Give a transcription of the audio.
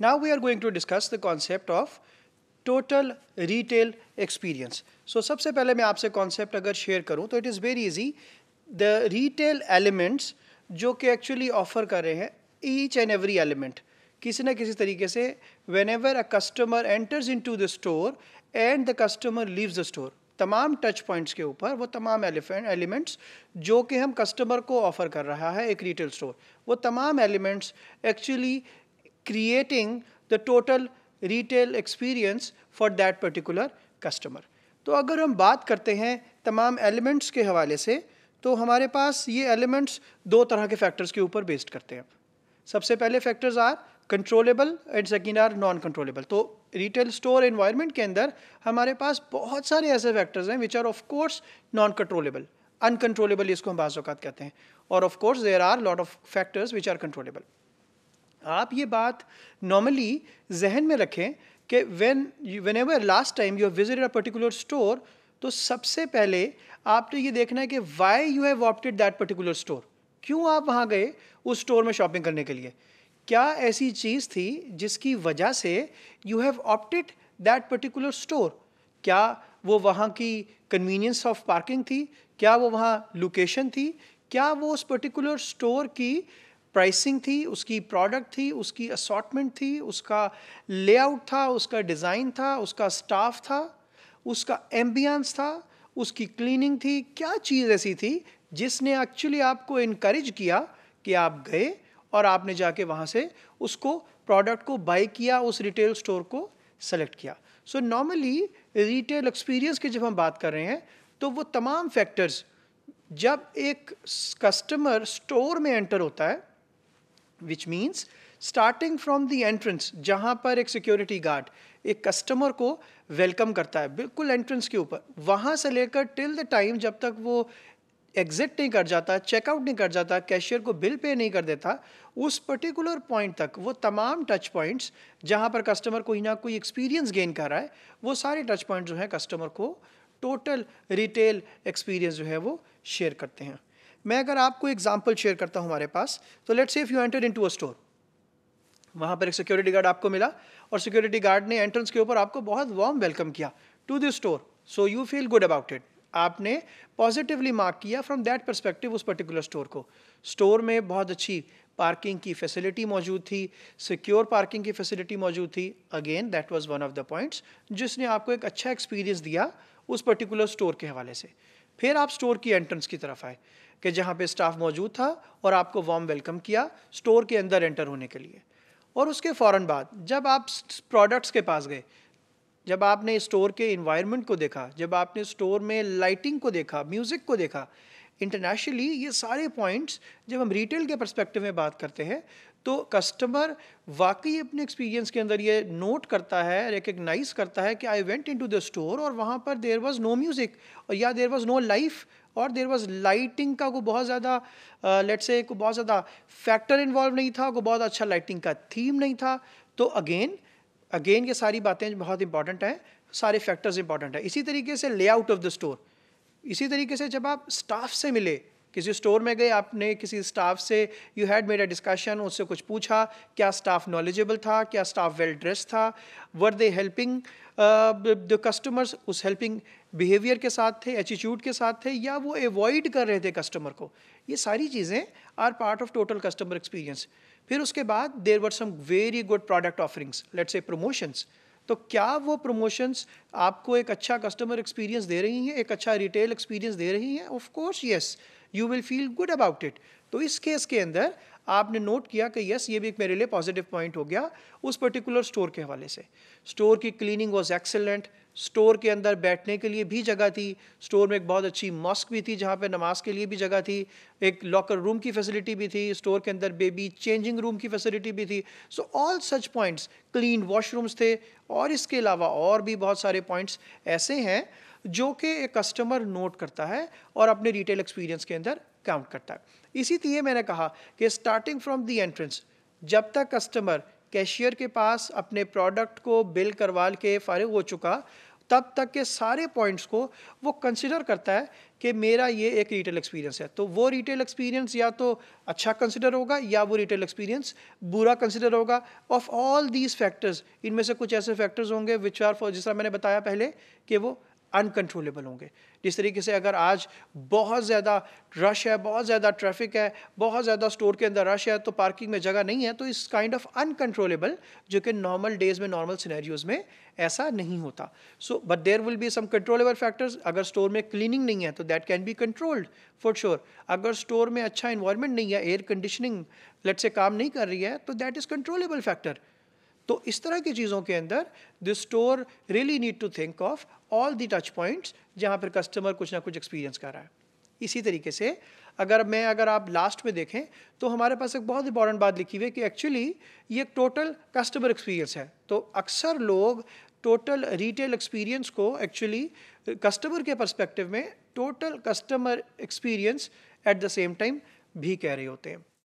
Now we are going to discuss the concept of total retail experience so सबसे पहले मैं आपसे concept अगर शेयर करूँ तो it is very easy. The retail elements जो कि एक्चुअली ऑफर कर रहे हैं ईच एंड एवरी एलिमेंट किसी न किसी तरीके से whenever a customer enters into the store and the customer leaves the store तमाम टच पॉइंट्स के ऊपर वो तमाम एलिफेंट एलिमेंट्स जो कि हम कस्टमर को ऑफ़र कर रहा है एक रिटेल स्टोर वो तमाम elements actually creating the total retail experience for that particular customer तो अगर हम बात करते हैं तमाम एलिमेंट्स के हवाले से तो हमारे पास ये एलिमेंट्स दो तरह के फैक्टर्स के ऊपर बेस्ड करते हैं सबसे पहले factors are controllable and second are non controllable तो रिटेल स्टोर इन्वायरमेंट के अंदर हमारे पास बहुत सारे ऐसे फैक्टर्स हैं which are of course non controllable uncontrollable इसको हम बाज़ात कहते हैं और of course there are lot of factors which are controllable आप ये बात नॉर्मली जहन में रखें कि when whenever last time you visit a particular store तो सबसे पहले आपने ये देखना है कि why you have opted that particular store क्यों आप वहाँ गए उस स्टोर में शॉपिंग करने के लिए क्या ऐसी चीज़ थी जिसकी वजह से you have opted that particular store क्या वो वहाँ की कन्वीनियंस ऑफ पार्किंग थी क्या वो वहाँ लोकेशन थी क्या वो उस पर्टिकुलर स्टोर की प्राइसिंग थी उसकी प्रोडक्ट थी उसकी असॉटमेंट थी उसका लेआउट था उसका डिज़ाइन था उसका स्टाफ था उसका एम्बियंस था उसकी क्लीनिंग थी क्या चीज़ ऐसी थी जिसने एक्चुअली आपको इनक्रेज किया कि आप गए और आपने जाके वहाँ से उसको प्रोडक्ट को बाई किया उस रिटेल स्टोर को सेलेक्ट किया सो नॉर्मली रिटेल एक्सपीरियंस की जब हम बात कर रहे हैं तो वो तमाम फैक्टर्स जब एक कस्टमर स्टोर में एंटर होता है which means starting from the entrance जहाँ पर एक सिक्योरिटी गार्ड एक कस्टमर को वेलकम करता है बिल्कुल एंट्रेंस के ऊपर वहाँ से लेकर टिल द टाइम जब तक वो एग्जिट नहीं कर जाता चेकआउट नहीं कर जाता कैशियर को बिल पे नहीं कर देता उस पर्टिकुलर पॉइंट तक वो तमाम टच पॉइंट्स जहाँ पर कस्टमर कोई ना कोई एक्सपीरियंस गेन कर रहा है वो सारे टच पॉइंट जो है कस्टमर को टोटल रिटेल एक्सपीरियंस जो है वो शेयर करते हैं मैं अगर आपको एग्जाम्पल शेयर करता हूँ हमारे पास तो let's say if you enter into a store वहाँ पर एक सिक्योरिटी गार्ड आपको मिला और सिक्योरिटी गार्ड ने एंट्रेंस के ऊपर आपको बहुत वार्म वेलकम किया to this store so you feel good about it आपने पॉजिटिवली मार्क किया फ्रॉम दैट परस्पेक्टिव उस पर्टिकुलर स्टोर को स्टोर में बहुत अच्छी पार्किंग की फैसिलिटी मौजूद थी सिक्योर पार्किंग की फैसिलिटी मौजूद थी again that was one of the points जिसने आपको एक अच्छा एक्सपीरियंस दिया उस पर्टिकुलर स्टोर के हवाले से फिर आप स्टोर की एंट्रेंस की तरफ आए कि जहाँ पे स्टाफ मौजूद था और आपको वार्म वेलकम किया स्टोर के अंदर एंटर होने के लिए और उसके फ़ौर बाद जब आप प्रोडक्ट्स के पास गए जब आपने स्टोर के इन्वायरमेंट को देखा जब आपने स्टोर में लाइटिंग को देखा म्यूज़िक को देखा इंटरनेशनली ये सारे पॉइंट्स जब हम रिटेल के परस्पेक्टिव में बात करते हैं तो कस्टमर वाकई अपने एक्सपीरियंस के अंदर ये नोट करता है रिकग्नाइज करता है कि I went into the store और वहाँ पर देर वॉज़ नो म्यूज़िक और या देर वॉज़ नो लाइफ और देर वॉज लाइटिंग का को बहुत ज़्यादा लेट से को बहुत ज़्यादा फैक्टर इन्वॉल्व नहीं था को बहुत अच्छा लाइटिंग का थीम नहीं था तो अगेन अगेन ये सारी बातें बहुत इंपॉर्टेंट हैं सारे फैक्टर्स इंपॉर्टेंट है इसी तरीके से लेआउट ऑफ द स्टोर इसी तरीके से जब आप स्टाफ से मिले किसी स्टोर में गए आपने किसी स्टाफ से you had made a discussion उससे कुछ पूछा क्या स्टाफ नॉलेजेबल था क्या स्टाफ वेल ड्रेस था were they helping the customers उस हेल्पिंग बिहेवियर के साथ थे एटीट्यूड के साथ थे या वो एवॉइड कर रहे थे कस्टमर को ये सारी चीज़ें are part of total customer experience फिर उसके बाद there were some very good product offerings let's a promotions तो क्या वो प्रमोशंस आपको एक अच्छा कस्टमर एक्सपीरियंस दे रही हैं एक अच्छा रिटेल एक्सपीरियंस दे रही हैं of course yes you will feel good about it तो इस केस के अंदर आपने नोट किया कि यस ये भी एक मेरे लिए पॉजिटिव पॉइंट हो गया उस पर्टिकुलर स्टोर के हवाले से स्टोर की क्लीनिंग वॉज एक्सेलेंट स्टोर के अंदर बैठने के लिए भी जगह थी स्टोर में एक बहुत अच्छी मॉस्क भी थी जहाँ पे नमाज के लिए भी जगह थी एक लॉकर रूम की फैसिलिटी भी थी स्टोर के अंदर बेबी चेंजिंग रूम की फैसिलिटी भी थी so all such points clean washrooms थे और इसके अलावा और भी बहुत सारे पॉइंट्स ऐसे हैं जो कि एक कस्टमर नोट करता है और अपने रिटेल एक्सपीरियंस के अंदर काउंट करता है इसी इसीलिए तो मैंने कहा कि स्टार्टिंग फ्रॉम दी एंट्रेंस जब तक कस्टमर कैशियर के पास अपने प्रोडक्ट को बिल करवा के फारिग हो चुका तब तक के सारे पॉइंट्स को वो कंसिडर करता है कि मेरा ये एक रिटेल एक्सपीरियंस है तो वो रिटेल एक्सपीरियंस या तो अच्छा कंसिडर होगा या वो रिटेल एक्सपीरियंस बुरा कंसिडर होगा ऑफ ऑल दीज फैक्टर्स इनमें से कुछ ऐसे फैक्टर्स होंगे विच आर फॉर जिस तरह मैंने बताया पहले कि वो अनकंट्रोलेबल होंगे जिस तरीके से अगर आज बहुत ज़्यादा रश है बहुत ज़्यादा ट्रैफिक है बहुत ज़्यादा स्टोर के अंदर रश है तो पार्किंग में जगह नहीं है तो इस काइंड ऑफ अनकंट्रोलेबल जो कि नॉर्मल डेज में नॉर्मल सिनेरियोज में ऐसा नहीं होता so but there will be some controllable factors अगर स्टोर में क्लीनिंग नहीं है तो that can be controlled for sure अगर स्टोर में अच्छा इन्वायरमेंट नहीं है एयर कंडीशनिंग लेट से काम नहीं कर रही है तो दैट इज़ कंट्रोलेबल फैक्टर तो इस तरह की चीज़ों के अंदर the store really need to think of all the touch points जहाँ पर कस्टमर कुछ ना कुछ एक्सपीरियंस कर रहा है इसी तरीके से अगर मैं अगर आप लास्ट में देखें तो हमारे पास एक बहुत इंपॉर्टेंट बात लिखी हुई है कि एक्चुअली ये एक टोटल कस्टमर एक्सपीरियंस है तो अक्सर लोग टोटल रिटेल एक्सपीरियंस को एक्चुअली कस्टमर के परस्पेक्टिव में total customer experience at the same time भी कह रहे होते हैं